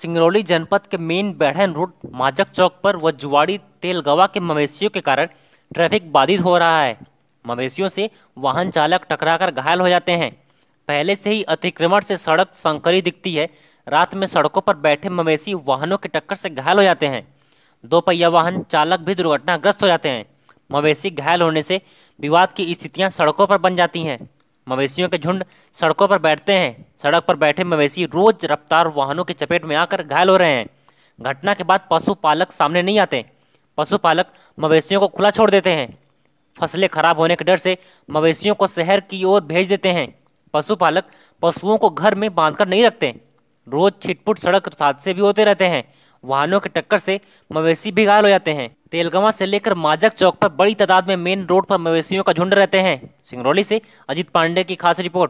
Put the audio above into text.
सिंगरौली जनपद के main Baidhan road माजक चौक पर व जुवाड़ी तेलगवा के मवेशियों के कारण ट्रैफिक बाधित हो रहा है मवेशियों से वाहन चालक टकराकर घायल हो जाते हैं पहले से ही अतिक्रमण से सड़क संकरी दिखती है रात में सड़कों पर बैठे मवेशी वाहनों के टक्कर से घायल हो जाते हैं दो पहिया वाहन चालक भी दुर्घटनाग्रस्त हो जाते हैं मवेशी घायल होने से विवाद की स्थितियां सड़कों पर बन जाती हैं मवेशियों के झुंड सड़कों पर बैठते हैं सड़क पर बैठे मवेशी रोज रफ्तार वाहनों की चपेट में आकर घायल हो रहे हैं घटना के बाद पशुपालक सामने नहीं आते पशुपालक मवेशियों को खुला छोड़ देते हैं फसलें खराब होने के डर से मवेशियों को शहर की ओर भेज देते हैं पशुपालक पशुओं को घर में बांधकर नहीं रखते रोज छिटपुट सड़क हादसे भी होते रहते हैं वाहनों के टक्कर से मवेशी भी घायल हो जाते हैं तेलगवा से लेकर माजक चौक पर बड़ी तादाद में मेन रोड पर मवेशियों का झुंड रहते हैं सिंगरौली से अजित पांडे की खास रिपोर्ट